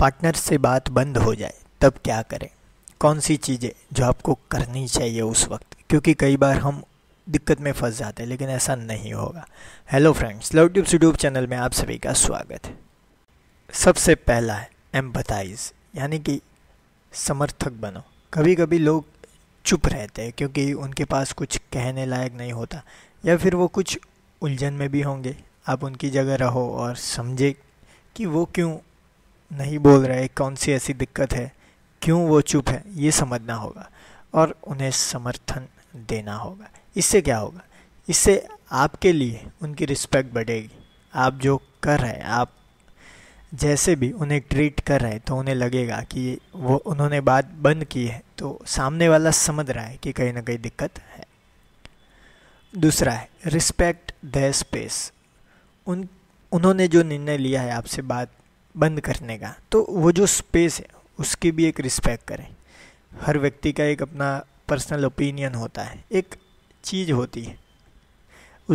partner से बात बंद हो जाए तब क्या करें कौन सी चीज़ें जो आपको करनी चाहिए उस वक्त क्योंकि कई बार हम दिक्कत में फंस जाते हैं लेकिन ऐसा नहीं होगा hello friends love tube YouTube channel में आप सभी का स्वागत है सबसे पहला है एम्पथाइज यानी कि समर्थक बनो कभी कभी लोग चुप रहते हैं क्योंकि उनके पास कुछ कहने लायक नहीं होता या फिर वो कुछ उलझन में भी होंगे आप उनकी जगह रहो और समझे कि वो क्यों नहीं बोल रहे कौन सी ऐसी दिक्कत है क्यों वो चुप है ये समझना होगा और उन्हें समर्थन देना होगा इससे क्या होगा इससे आपके लिए उनकी रिस्पेक्ट बढ़ेगी आप जो कर रहे हैं आप जैसे भी उन्हें ट्रीट कर रहे हैं तो उन्हें लगेगा कि वो उन्होंने बात बंद की है तो सामने वाला समझ रहा है कि कहीं ना कहीं दिक्कत है दूसरा है रिस्पेक्ट द स्पेस उन उन्होंने जो निर्णय लिया है आपसे बात बंद करने का तो वो जो स्पेस है उसकी भी एक रिस्पेक्ट करें हर व्यक्ति का एक अपना पर्सनल ओपिनियन होता है एक चीज़ होती है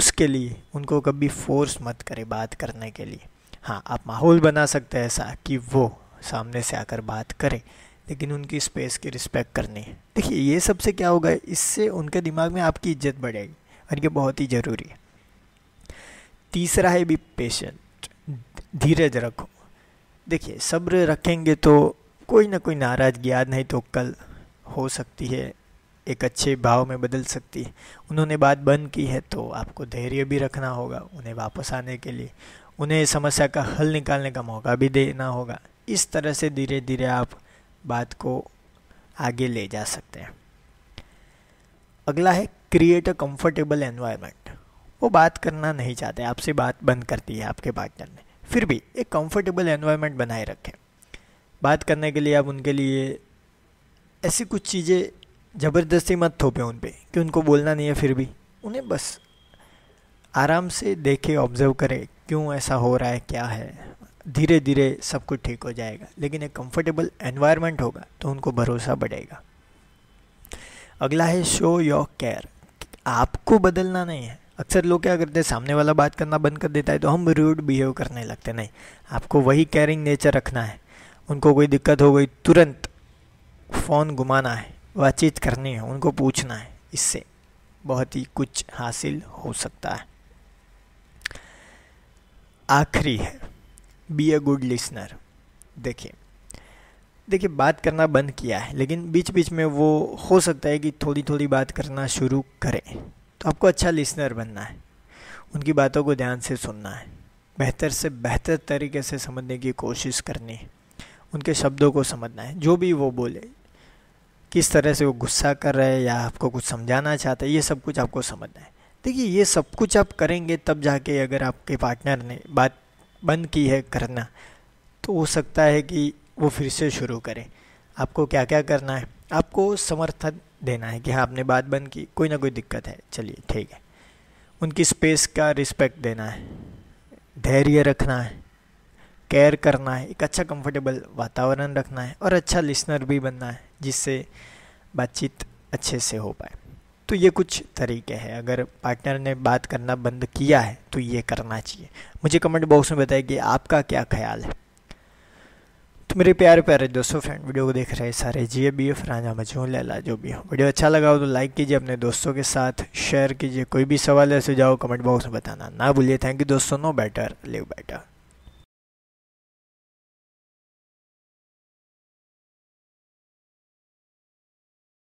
उसके लिए उनको कभी फोर्स मत करें बात करने के लिए हाँ आप माहौल बना सकते हैं ऐसा कि वो सामने से आकर बात करें लेकिन उनकी स्पेस की रिस्पेक्ट करनी है देखिए ये सबसे क्या होगा इससे उनके दिमाग में आपकी इज्जत बढ़ेगी और ये बहुत ही ज़रूरी है तीसरा है भी पेशेंट धीरज रखो देखिए सब्र रखेंगे तो कोई ना कोई नाराज़गी आज नहीं तो कल हो सकती है एक अच्छे भाव में बदल सकती है उन्होंने बात बंद की है तो आपको धैर्य भी रखना होगा उन्हें वापस आने के लिए उन्हें समस्या का हल निकालने का मौका भी देना होगा इस तरह से धीरे धीरे आप बात को आगे ले जा सकते हैं अगला है क्रिएट अ कंफर्टेबल एनवायरनमेंट वो बात करना नहीं चाहते आपसे बात बंद करती है आपके पार्टनर ने फिर भी एक कंफर्टेबल एनवायरनमेंट बनाए रखें बात करने के लिए आप उनके लिए ऐसी कुछ चीज़ें ज़बरदस्ती मत थोपें उन पर कि उनको बोलना नहीं है फिर भी उन्हें बस आराम से देखें ऑब्जर्व करें क्यों ऐसा हो रहा है क्या है धीरे धीरे सब कुछ ठीक हो जाएगा लेकिन एक कंफर्टेबल एनवायरनमेंट होगा तो उनको भरोसा बढ़ेगा अगला है शो योर केयर आपको बदलना नहीं है अक्सर लोग क्या करते हैं सामने वाला बात करना बंद कर देता है तो हम रूड बिहेव करने लगते नहीं आपको वही केयरिंग नेचर रखना है उनको कोई दिक्कत हो गई तुरंत फ़ोन घुमाना है बातचीत करनी है उनको पूछना है इससे बहुत ही कुछ हासिल हो सकता है आखिरी है बी अ गुड लिसनर देखिए देखिए बात करना बंद किया है लेकिन बीच बीच में वो हो सकता है कि थोड़ी थोड़ी बात करना शुरू करें तो आपको अच्छा लिसनर बनना है उनकी बातों को ध्यान से सुनना है बेहतर से बेहतर तरीके से समझने की कोशिश करनी है उनके शब्दों को समझना है जो भी वो बोले किस तरह से वो गुस्सा कर रहे हैं या आपको कुछ समझाना चाहते हैं ये सब कुछ आपको समझना है देखिए ये सब कुछ आप करेंगे तब जाके अगर आपके पार्टनर ने बात बंद की है करना तो हो सकता है कि वो फिर से शुरू करें आपको क्या क्या करना है आपको समर्थन देना है कि हाँ आपने बात बंद की कोई ना कोई दिक्कत है चलिए ठीक है उनकी स्पेस का रिस्पेक्ट देना है धैर्य रखना है केयर करना है एक अच्छा कंफर्टेबल वातावरण रखना है और अच्छा लिसनर भी बनना है जिससे बातचीत अच्छे से हो पाए तो ये कुछ तरीके हैं अगर पार्टनर ने बात करना बंद किया है तो ये करना चाहिए मुझे कमेंट बॉक्स में बताइए कि आपका क्या ख्याल है तो मेरे प्यारे प्यारे दोस्तों फ्रेंड वीडियो को देख रहे सारे जी बी एफ राजा मजहून लैला जो भी हो वीडियो अच्छा लगा हो तो लाइक कीजिए अपने दोस्तों के साथ शेयर कीजिए कोई भी सवाल ऐसे जाओ कमेंट बॉक्स में बताना ना भूलिए थैंक यू दोस्तों नो बेटर लिव बेटर